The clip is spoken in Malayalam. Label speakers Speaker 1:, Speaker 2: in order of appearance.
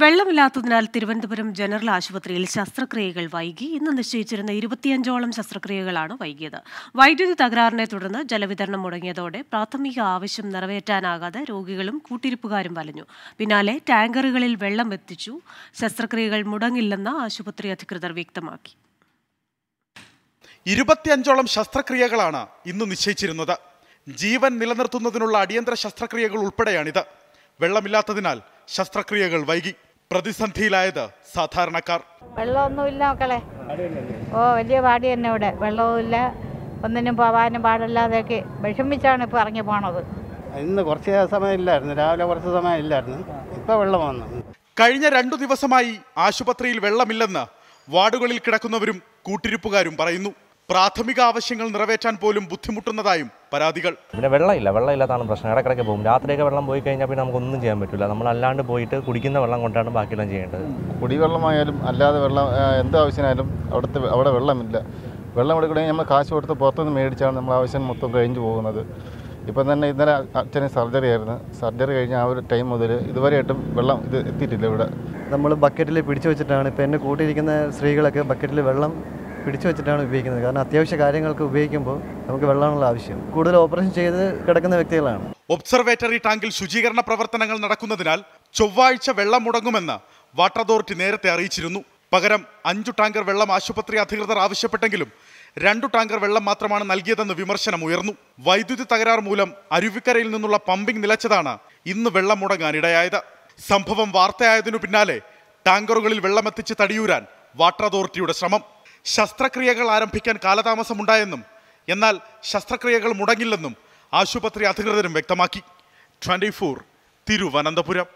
Speaker 1: വെള്ളമില്ലാത്തതിനാൽ തിരുവനന്തപുരം ജനറൽ ആശുപത്രിയിൽ ശസ്ത്രക്രിയകൾ വൈകി ഇന്ന് നിശ്ചയിച്ചിരുന്ന ഇരുപത്തിയഞ്ചോളം ശസ്ത്രക്രിയകളാണ് വൈകിയത് വൈദ്യുതി തകരാറിനെ തുടർന്ന് ജലവിതരണം മുടങ്ങിയതോടെ പ്രാഥമിക ആവശ്യം നിറവേറ്റാനാകാതെ രോഗികളും കൂട്ടിരിപ്പുകാരും വലഞ്ഞു പിന്നാലെ ടാങ്കറുകളിൽ വെള്ളം എത്തിച്ചു ശസ്ത്രക്രിയകൾ മുടങ്ങില്ലെന്ന് ആശുപത്രി അധികൃതർ വ്യക്തമാക്കി
Speaker 2: ഇരുപത്തിയഞ്ചോളം ശസ്ത്രക്രിയകളാണ് ഇന്ന് നിശ്ചയിച്ചിരുന്നത് ജീവൻ നിലനിർത്തുന്നതിനുള്ള അടിയന്തര ശസ്ത്രക്രിയകൾ ഉൾപ്പെടെയാണിത് വെള്ളമില്ലാത്തതിനാൽ ശസ്ത്രക്രിയകൾ വൈകി പ്രതിസന്ധിയിലായത് സാധാരണക്കാർ
Speaker 3: വെള്ളമൊന്നുമില്ല മക്കളെ ഓ വലിയ പാടി തന്നെ ഇവിടെ വെള്ളവുമില്ല ഒന്നിനും പോവാനും പാടില്ലാതെയൊക്കെ വിഷമിച്ചാണ് ഇപ്പോൾ ഇറങ്ങി പോണത്
Speaker 4: ഇന്ന് കുറച്ച് സമയമില്ലായിരുന്നു രാവിലെ കുറച്ച് സമയമില്ലായിരുന്നു ഇപ്പൊ വെള്ളം വന്നു
Speaker 2: കഴിഞ്ഞ രണ്ടു ദിവസമായി ആശുപത്രിയിൽ വെള്ളമില്ലെന്ന് വാർഡുകളിൽ കിടക്കുന്നവരും കൂട്ടിരിപ്പുകാരും പറയുന്നു പ്രാഥമിക ആവശ്യങ്ങൾ നിറവേറ്റാൻ പോലും ബുദ്ധിമുട്ടുന്നതായും പരാതികൾ
Speaker 4: പിന്നെ വെള്ളമില്ല വെള്ളമില്ലാത്താണ് പ്രശ്നം ഇടക്കിടയ്ക്ക് പോകും രാത്രിയൊക്കെ വെള്ളം പോയി കഴിഞ്ഞാൽ പിന്നെ നമുക്കൊന്നും ചെയ്യാൻ പറ്റില്ല നമ്മൾ അല്ലാണ്ട് പോയിട്ട് കുടിക്കുന്ന വെള്ളം കൊണ്ടാണ് ബാക്കിയെല്ലാം ചെയ്യേണ്ടത് കുടിവെള്ളമായാലും അല്ലാതെ വെള്ളം എന്ത് ആവശ്യമായാലും അവിടുത്തെ അവിടെ വെള്ളമില്ല വെള്ളം എടുക്കണമെങ്കിൽ നമ്മൾ കാശ് കൊടുത്ത് പുറത്തുനിന്ന് മേടിച്ചാണ് നമ്മൾ ആവശ്യം മൊത്തം കഴിഞ്ഞു പോകുന്നത് ഇപ്പം തന്നെ ഇന്നലെ അച്ഛന് സർജറി ആയിരുന്നു സർജറി കഴിഞ്ഞ ആ ഒരു ടൈം മുതൽ ഇതുവരെയായിട്ടും വെള്ളം ഇത് എത്തിയിട്ടില്ല ഇവിടെ നമ്മൾ ബക്കറ്റിൽ പിടിച്ചു വെച്ചിട്ടാണ് ഇപ്പം എന്നെ കൂട്ടിയിരിക്കുന്ന സ്ത്രീകളൊക്കെ ബക്കറ്റിൽ വെള്ളം പിടിച്ചു വെച്ചിട്ടാണ് ഉപയോഗിക്കുന്നത് കാരണം അത്യാവശ്യ കാര്യങ്ങൾക്ക് ഉപയോഗിക്കുമ്പോൾ നമുക്ക് വെള്ളമാണല്ലോ ആവശ്യം കൂടുതൽ ഓപ്പറേഷൻ ചെയ്ത് കിടക്കുന്ന വ്യക്തികളാണ്
Speaker 2: ഒബ്സർവേറ്ററി ടാങ്കിൽ ശുചീകരണ പ്രവർത്തനങ്ങൾ നടക്കുന്നതിനാൽ ചൊവ്വാഴ്ച വെള്ളം മുടങ്ങുമെന്ന് വാട്ടർ അതോറിറ്റി നേരത്തെ അറിയിച്ചിരുന്നു പകരം അഞ്ചു ടാങ്കർ വെള്ളം ആശുപത്രി അധികൃതർ ആവശ്യപ്പെട്ടെങ്കിലും രണ്ടു ടാങ്കർ വെള്ളം മാത്രമാണ് നൽകിയതെന്ന് വിമർശനം ഉയർന്നു വൈദ്യുതി തകരാർ മൂലം അരുവിക്കരയിൽ നിന്നുള്ള പമ്പിംഗ് നിലച്ചതാണ് ഇന്ന് വെള്ളം മുടങ്ങാനിടയായത് സംഭവം വാർത്തയായതിനു പിന്നാലെ ടാങ്കറുകളിൽ വെള്ളമെത്തിച്ച് തടിയൂരാൻ വാട്ടർ അതോറിറ്റിയുടെ ശ്രമം ശസ്ത്രക്രിയകൾ ആരംഭിക്കാൻ കാലതാമസമുണ്ടായെന്നും എന്നാൽ ശസ്ത്രക്രിയകൾ മുടങ്ങില്ലെന്നും ആശുപത്രി അധികൃതരും വ്യക്തമാക്കി ട്വൻറ്റി ഫോർ തിരുവനന്തപുരം